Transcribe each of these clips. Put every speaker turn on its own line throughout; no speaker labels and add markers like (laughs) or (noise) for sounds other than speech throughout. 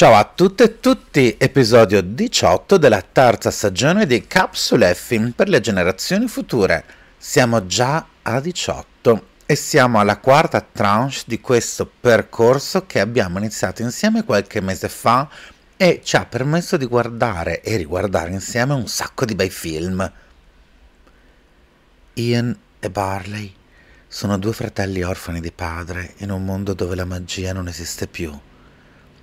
Ciao a tutte e tutti, episodio 18 della terza stagione di Capsule Film per le generazioni future. Siamo già a 18 e siamo alla quarta tranche di questo percorso che abbiamo iniziato insieme qualche mese fa e ci ha permesso di guardare e riguardare insieme un sacco di bei film. Ian e Barley sono due fratelli orfani di padre in un mondo dove la magia non esiste più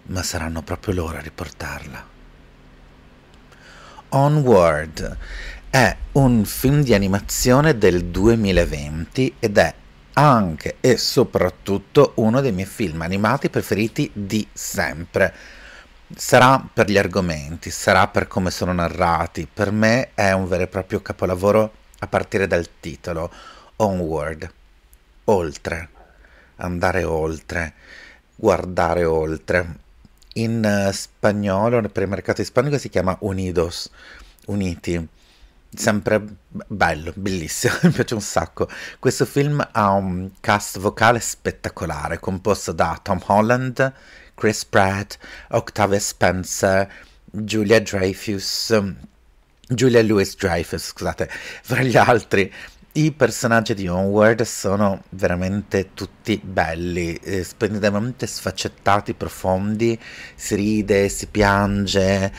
ma saranno proprio loro a riportarla. Onward è un film di animazione del 2020 ed è anche e soprattutto uno dei miei film animati preferiti di sempre. Sarà per gli argomenti, sarà per come sono narrati, per me è un vero e proprio capolavoro a partire dal titolo, Onward, oltre, andare oltre, guardare oltre, in eh, spagnolo, per il mercato ispanico si chiama Unidos, Uniti. Sempre bello, bellissimo, (laughs) mi piace un sacco. Questo film ha un cast vocale spettacolare, composto da Tom Holland, Chris Pratt, Octavia Spencer, Julia Dreyfus, Julia Louis Dreyfus, scusate, fra gli altri. I personaggi di Onward sono veramente tutti belli, eh, splendidamente sfaccettati, profondi, si ride, si piange,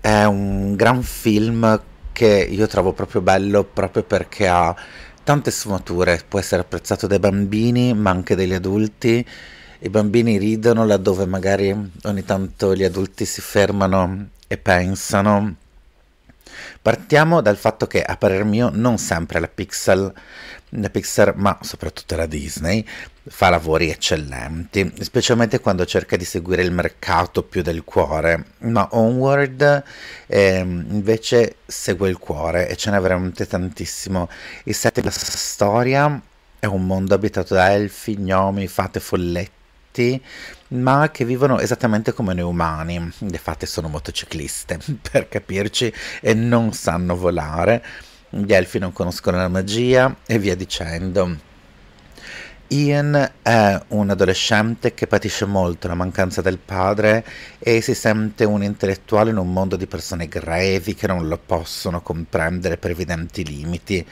è un gran film che io trovo proprio bello proprio perché ha tante sfumature, può essere apprezzato dai bambini ma anche dagli adulti, i bambini ridono laddove magari ogni tanto gli adulti si fermano e pensano Partiamo dal fatto che, a parer mio, non sempre la Pixel, la Pixar, ma soprattutto la Disney, fa lavori eccellenti, specialmente quando cerca di seguire il mercato più del cuore, ma Onward eh, invece segue il cuore e ce n'è veramente tantissimo. Il set della storia è un mondo abitato da elfi, gnomi, fate, folletti ambienti ma che vivono esattamente come noi umani. Di fatto sono motocicliste, (laughs) per capirci, e non sanno volare. Gli elfi non conoscono la magia e via dicendo. Ian è un adolescente che patisce molto la mancanza del padre e si sente un intellettuale in un mondo di persone grevi che non lo possono comprendere per evidenti limiti.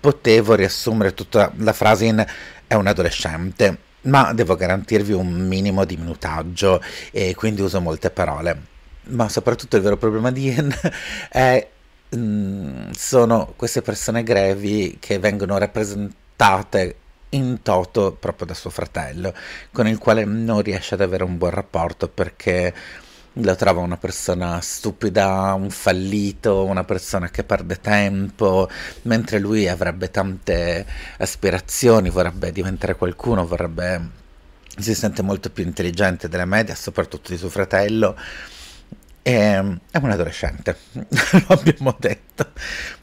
Potevo riassumere tutta la frase in è un adolescente, ma devo garantirvi un minimo di minutaggio e quindi uso molte parole. Ma soprattutto il vero problema di Ian (laughs) è mh, mm, sono queste persone grevi che vengono rappresentate in toto proprio da suo fratello, con il quale non riesce ad avere un buon rapporto perché la trova una persona stupida, un fallito, una persona che perde tempo, mentre lui avrebbe tante aspirazioni, vorrebbe diventare qualcuno, vorrebbe si sente molto più intelligente della media, soprattutto di suo fratello. E, ehm, è un adolescente, (laughs) lo abbiamo detto.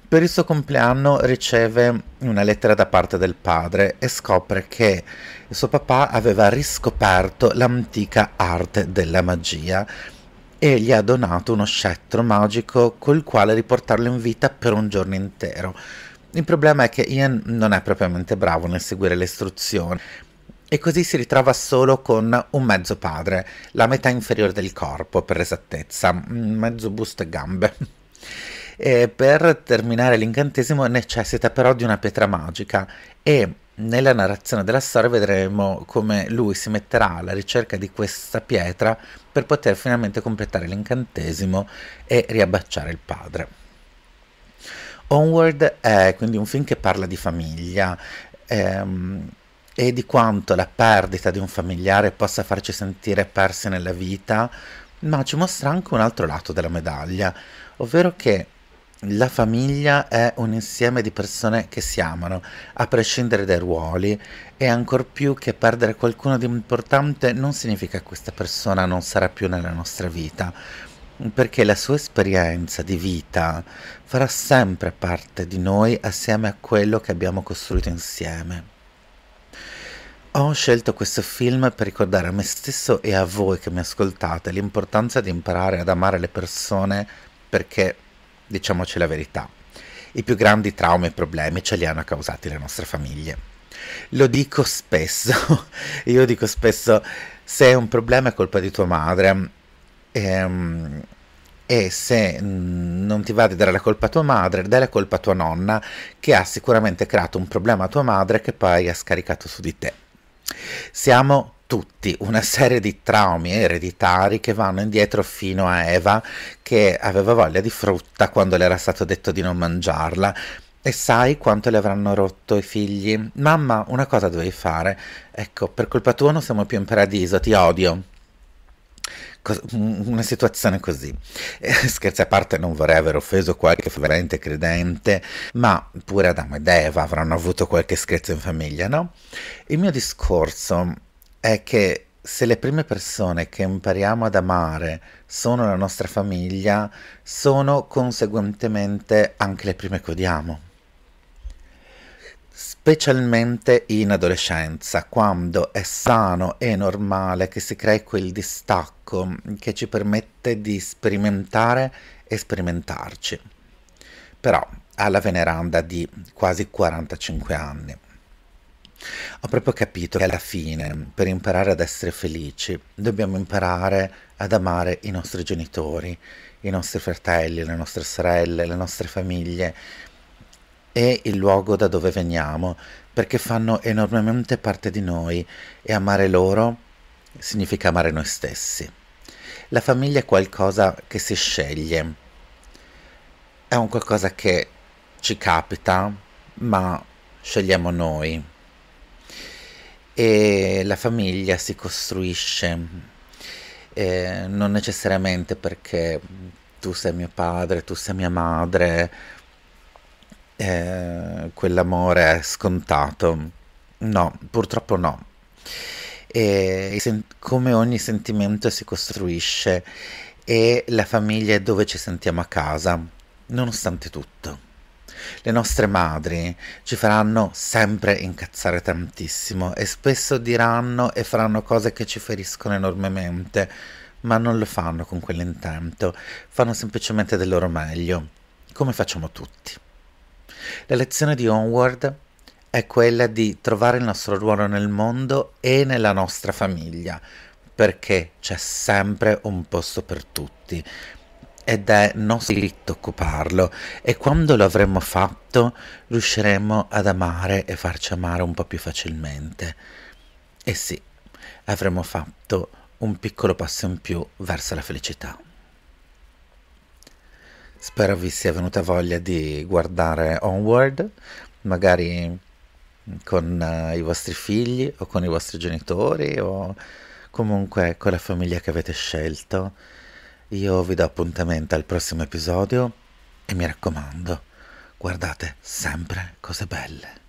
Per il suo compleanno riceve una lettera da parte del padre e scopre che suo papà aveva riscoperto l'antica arte della magia e gli ha donato uno scettro magico col quale riportarlo in vita per un giorno intero. Il problema è che Ian non è propriamente bravo nel seguire le istruzioni e così si ritrova solo con un mezzo padre, la metà inferiore del corpo per esattezza, mezzo busto e gambe. E per terminare l'incantesimo necessita però di una pietra magica e nella narrazione della storia vedremo come lui si metterà alla ricerca di questa pietra per poter finalmente completare l'incantesimo e riabbacciare il padre. Onward è quindi un film che parla di famiglia ehm, e di quanto la perdita di un familiare possa farci sentire persi nella vita, ma ci mostra anche un altro lato della medaglia, ovvero che la famiglia è un insieme di persone che si amano, a prescindere dai ruoli, e ancor più che perdere qualcuno di importante non significa che questa persona non sarà più nella nostra vita, perché la sua esperienza di vita farà sempre parte di noi assieme a quello che abbiamo costruito insieme. Ho scelto questo film per ricordare a me stesso e a voi che mi ascoltate l'importanza di imparare ad amare le persone perché diciamoci la verità, i più grandi traumi e problemi ce li hanno causati le nostre famiglie. Lo dico spesso, (laughs) io dico spesso, se è un problema è colpa di tua madre ehm, e se mm, non ti va di dare la colpa a tua madre, dai la colpa a tua nonna che ha sicuramente creato un problema a tua madre che poi ha scaricato su di te. Siamo tutti una serie di traumi ereditari che vanno indietro fino a Eva che aveva voglia di frutta quando le era stato detto di non mangiarla. E sai quanto le avranno rotto i figli? Mamma, una cosa dovevi fare. Ecco, per colpa tua non siamo più in paradiso, ti odio una situazione così. Eh, scherzi a parte, non vorrei aver offeso qualche veramente credente, ma pure Adamo ed Eva avranno avuto qualche scherzo in famiglia, no? Il mio discorso è che se le prime persone che impariamo ad amare sono la nostra famiglia, sono conseguentemente anche le prime che odiamo. Specialmente in adolescenza, quando è sano e normale che si crei quel distacco che ci permette di sperimentare e sperimentarci. Però alla veneranda di quasi 45 anni. Ho proprio capito che alla fine, per imparare ad essere felici, dobbiamo imparare ad amare i nostri genitori, i nostri fratelli, le nostre sorelle, le nostre famiglie e il luogo da dove veniamo, perché fanno enormemente parte di noi e amare loro significa amare noi stessi. La famiglia è qualcosa che si sceglie, è un qualcosa che ci capita, ma scegliamo noi e la famiglia si costruisce eh, non necessariamente perché tu sei mio padre, tu sei mia madre, eh, quell'amore è scontato. No, purtroppo no. E, come ogni sentimento si costruisce e la famiglia è dove ci sentiamo a casa, nonostante tutto le nostre madri ci faranno sempre incazzare tantissimo e spesso diranno e faranno cose che ci feriscono enormemente, ma non lo fanno con quell'intento, fanno semplicemente del loro meglio, come facciamo tutti. La lezione di Onward è quella di trovare il nostro ruolo nel mondo e nella nostra famiglia, perché c'è sempre un posto per tutti, ed è nostro diritto occuparlo e quando lo avremo fatto riusciremo ad amare e farci amare un po' più facilmente. E sì, avremo fatto un piccolo passo in più verso la felicità. Spero vi sia venuta voglia di guardare Onward, magari con eh, i vostri figli o con i vostri genitori o comunque con la famiglia che avete scelto io vi do appuntamento al prossimo episodio e mi raccomando, guardate sempre cose belle.